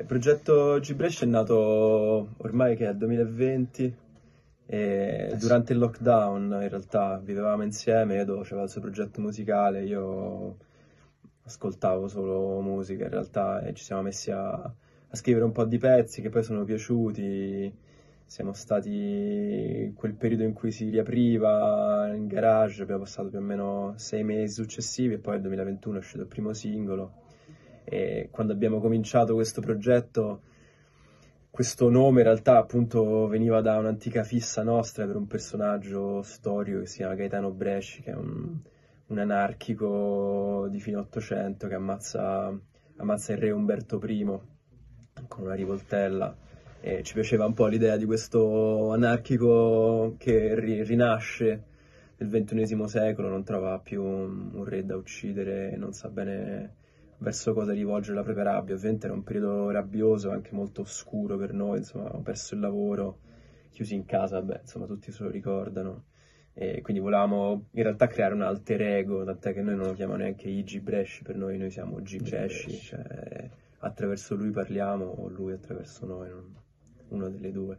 Il progetto Gibrescia è nato ormai che è 2020 e eh durante il lockdown in realtà vivevamo insieme, Edo faceva il suo progetto musicale, io ascoltavo solo musica in realtà e ci siamo messi a, a scrivere un po' di pezzi che poi sono piaciuti, siamo stati in quel periodo in cui si riapriva in garage, abbiamo passato più o meno sei mesi successivi e poi nel 2021 è uscito il primo singolo e quando abbiamo cominciato questo progetto, questo nome in realtà appunto veniva da un'antica fissa nostra per un personaggio storico che si chiama Gaetano Bresci, che è un, un anarchico di fine 800 che ammazza, ammazza il re Umberto I con una rivoltella. E ci piaceva un po' l'idea di questo anarchico che ri- rinasce nel XXI secolo, non trova più un, un re da uccidere, non sa bene verso cosa rivolgere la propria rabbia. Ovviamente era un periodo rabbioso, anche molto oscuro per noi, insomma, abbiamo perso il lavoro, chiusi in casa, beh, insomma, tutti se lo ricordano. E quindi volevamo in realtà creare un alter ego, tant'è che noi non lo chiamiamo neanche Igi Bresci, per noi noi siamo G Bresci, cioè attraverso lui parliamo o lui attraverso noi, una delle due.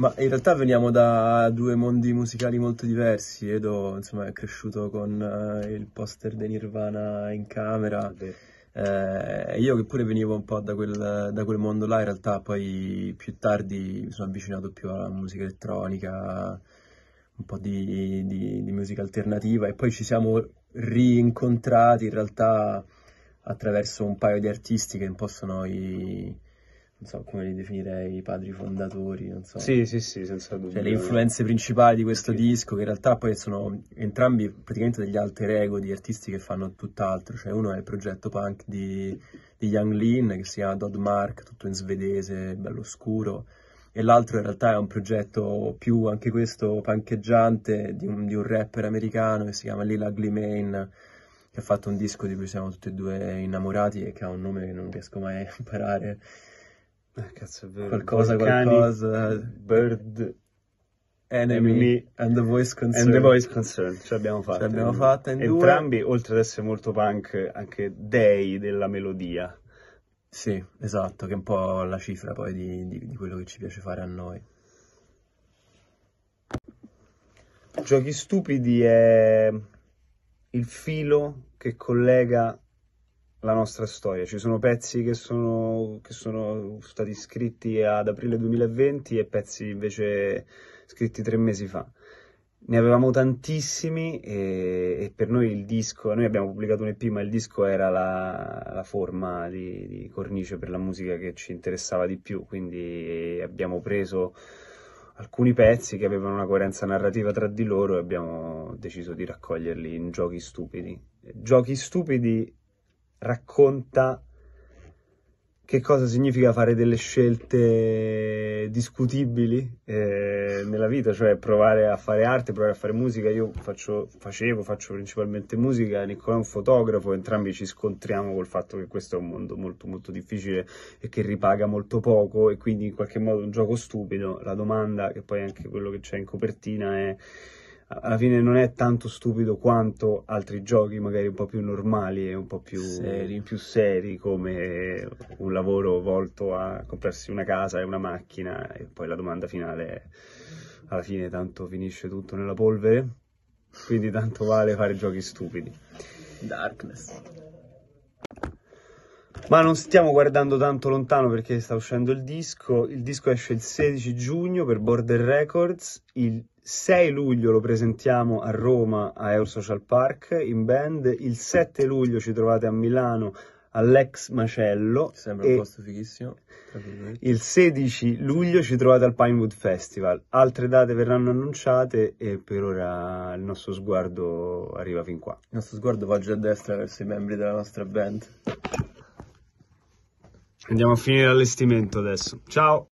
Ma in realtà veniamo da due mondi musicali molto diversi. Edo, insomma, è cresciuto con eh, il poster di Nirvana in camera. Eh, io che pure venivo un po' da quel, da quel, mondo là, in realtà poi più tardi mi sono avvicinato più alla musica elettronica, un po' di, di, di musica alternativa e poi ci siamo rincontrati in realtà attraverso un paio di artisti che un po' sono i non so come li definirei, i padri fondatori, non so. Sì, sì, sì, senza dubbio. Cioè, le influenze principali di questo sì. disco, che in realtà poi sono entrambi praticamente degli alter ego di artisti che fanno tutt'altro. Cioè, uno è il progetto punk di, di Young Lean, che si chiama Dodd Mark, tutto in svedese, bello scuro. E l'altro in realtà è un progetto più, anche questo, pancheggiante di un, di un rapper americano che si chiama Lil Ugly Mane, che ha fatto un disco di cui siamo tutti e due innamorati e che ha un nome che non riesco mai a imparare eh, cazzo, è vero. Qualcosa, Volcani, qualcosa. Bird. Enemy, Enemy and the Voice Concern. And the Voice Concern, ce l'abbiamo fatta. Ce l'abbiamo fatta in Entrambi, due. oltre ad essere molto punk, anche dei della melodia. Sì, esatto, che è un po' la cifra poi di, di, di quello che ci piace fare a noi. Giochi stupidi è il filo che collega la nostra storia. Ci sono pezzi che sono, che sono, stati scritti ad aprile 2020 e pezzi invece scritti tre mesi fa. Ne avevamo tantissimi e, e per noi il disco, noi abbiamo pubblicato un EP ma il disco era la, la forma di, di cornice per la musica che ci interessava di più, quindi abbiamo preso alcuni pezzi che avevano una coerenza narrativa tra di loro e abbiamo deciso di raccoglierli in giochi stupidi. Giochi stupidi racconta che cosa significa fare delle scelte discutibili eh, nella vita, cioè provare a fare arte, provare a fare musica. Io faccio, facevo, faccio principalmente musica, Nicola è un fotografo, entrambi ci scontriamo col fatto che questo è un mondo molto molto difficile e che ripaga molto poco e quindi in qualche modo un gioco stupido. La domanda, che poi è anche quello che c'è in copertina, è alla fine non è tanto stupido quanto altri giochi magari un po' più normali e un po' più seri, più seri come un lavoro volto a comprarsi una casa e una macchina e poi la domanda finale è alla fine tanto finisce tutto nella polvere quindi tanto vale fare giochi stupidi darkness ma non stiamo guardando tanto lontano perché sta uscendo il disco, il disco esce il 16 giugno per Border Records, il 6 luglio lo presentiamo a Roma a Eurosocial Park in band, il 7 luglio ci trovate a Milano all'ex macello. Sembra un posto fighissimo. Il 16 luglio ci trovate al Pinewood Festival. Altre date verranno annunciate e per ora il nostro sguardo arriva fin qua. Il nostro sguardo va già a destra verso i membri della nostra band. Andiamo a finire l'allestimento adesso. Ciao!